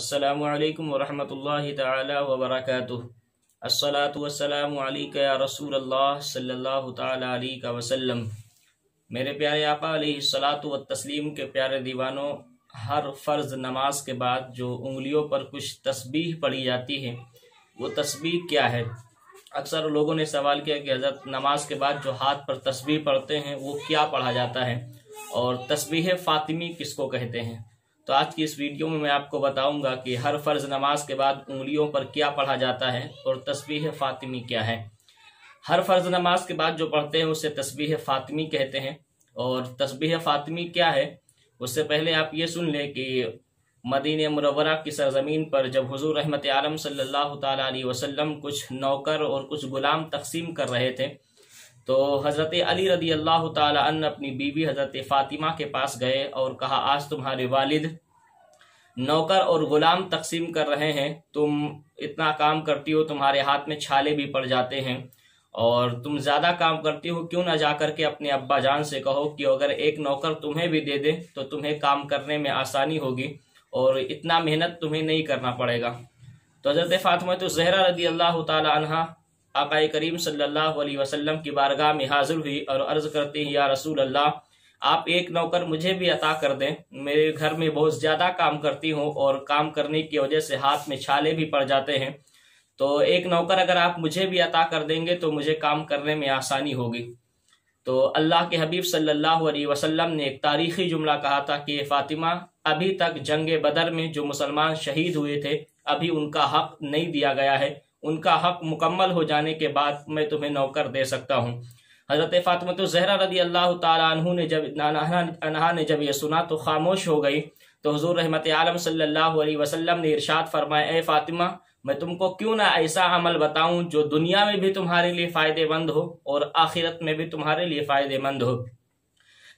السلام علیکم ورحمۃ اللہ تعالی وبرکاتہ السلاۃ والسلام علیکہ یا رسول اللہ صلی اللہ تعالیٰ علیہ وسلم میرے پیارے آقا علیہ السلاط و تسلیم کے پیارے دیوانوں ہر فرض نماز کے بعد جو انگلیوں پر کچھ تسبیح پڑھی جاتی ہے وہ تسبیح کیا ہے اکثر لوگوں نے سوال کیا کہ حضرت نماز کے بعد جو ہاتھ پر تسبیح پڑھتے ہیں وہ کیا پڑھا جاتا ہے اور تسبیح فاطمی کس کو کہتے ہیں تو آج کی اس ویڈیو میں میں آپ کو بتاؤں گا کہ ہر فرض نماز کے بعد انگلیوں پر کیا پڑھا جاتا ہے اور تسبیح فاطمی کیا ہے ہر فرض نماز کے بعد جو پڑھتے ہیں اسے تسبیح فاطمی کہتے ہیں اور تسبیح فاطمی کیا ہے اس سے پہلے آپ یہ سن لیں کہ مدینہ مرورہ کی سرزمین پر جب حضور رحمت عالم صلی اللہ تعالیٰ علیہ وسلم کچھ نوکر اور کچھ غلام تقسیم کر رہے تھے تو حضرت علی رضی اللہ تعالیٰ عنہ اپنی بیوی حضرت فاطمہ کے پاس گئے اور کہا آج تمہارے والد نوکر اور غلام تقسیم کر رہے ہیں تم اتنا کام کرتی ہو تمہارے ہاتھ میں چھالے بھی پڑ جاتے ہیں اور تم زیادہ کام کرتی ہو کیوں نہ جا کر کے اپنے ابا جان سے کہو کہ اگر ایک نوکر تمہیں بھی دے دے تو تمہیں کام کرنے میں آسانی ہوگی اور اتنا محنت تمہیں نہیں کرنا پڑے گا تو حضرت فاطمہ تو زہرہ رضی اللہ تعالی عنہ آقا کریم صلی اللہ علیہ وسلم کی بارگاہ میں حاضر ہوئی اور عرض کرتے ہیں یا رسول اللہ آپ ایک نوکر مجھے بھی عطا کر دیں میرے گھر میں بہت زیادہ کام کرتی ہوں اور کام کرنے کی وجہ سے ہاتھ میں چھالے بھی پڑ جاتے ہیں تو ایک نوکر اگر آپ مجھے بھی عطا کر دیں گے تو مجھے کام کرنے میں آسانی ہوگی تو اللہ کے حبیب صلی اللہ علیہ وسلم نے ایک تاریخی جملہ کہا تھا کہ فاطمہ ابھی تک جنگ بدر میں جو مسلمان شہید ہوئے تھے ابھی ان کا حق نہیں دیا گیا ہے ان کا حق مکمل ہو جانے کے بعد میں تمہیں نوکر دے سکتا ہوں حضرت فاطمۃ رضی اللہ تعالیٰ عنہ نے جب نے جب یہ سنا تو خاموش ہو گئی تو حضور رحمت عالم صلی اللہ علیہ وسلم نے ارشاد فرمایا اے فاطمہ میں تم کو کیوں نہ ایسا عمل بتاؤں جو دنیا میں بھی تمہارے لیے فائدے مند ہو اور آخرت میں بھی تمہارے لیے فائدے مند ہو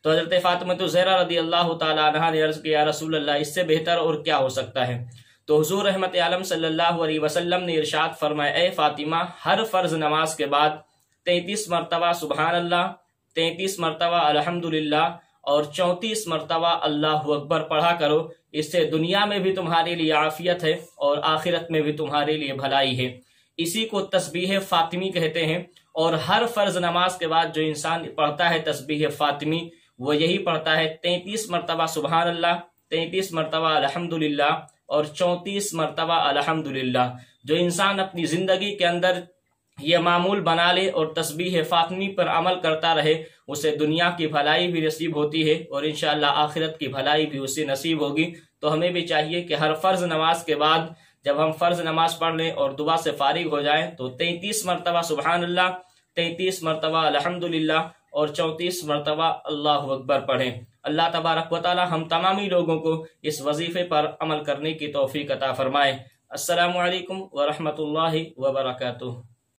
تو حضرت فاطمۃ زہرہ رضی اللہ تعالیٰ عنہ نے عرض کیا رسول اللہ اس سے بہتر اور کیا ہو سکتا ہے تو حضور رحمت عالم صلی اللہ علیہ وسلم نے ارشاد فرمایا اے فاطمہ ہر فرض نماز کے بعد تینتیس مرتبہ سبحان اللہ تینتیس مرتبہ الحمد اور چونتیس مرتبہ اللہ اکبر پڑھا کرو اس سے دنیا میں میں بھی بھی تمہارے تمہارے لیے لیے عافیت ہے ہے اور آخرت بھلائی اسی کو تسبیح فاطمی کہتے ہیں اور ہر فرض نماز کے بعد جو انسان پڑھتا ہے تسبیح فاطمی وہ یہی پڑھتا ہے تینتیس مرتبہ سبحان اللہ تینتیس مرتبہ الحمد اور چونتیس مرتبہ الحمد جو انسان اپنی زندگی کے اندر یہ معمول بنا لے اور تسبیح فاطمی پر عمل کرتا رہے اسے دنیا کی بھلائی بھی نصیب ہوتی ہے اور انشاءاللہ آخرت کی بھلائی بھی اسے نصیب ہوگی تو ہمیں بھی چاہیے کہ ہر فرض نماز کے بعد جب ہم فرض نماز پڑھ لیں اور دعا سے فارغ ہو جائیں تو تینتیس مرتبہ سبحان اللہ تینتیس مرتبہ الحمدللہ اور چونتیس مرتبہ اللہ اکبر پڑھیں اللہ تبارک و تعالی ہم تمامی لوگوں کو اس وظیفے پر عمل کرنے کی توفیق عطا فرمائے السلام علیکم ورحمۃ اللہ وبرکاتہ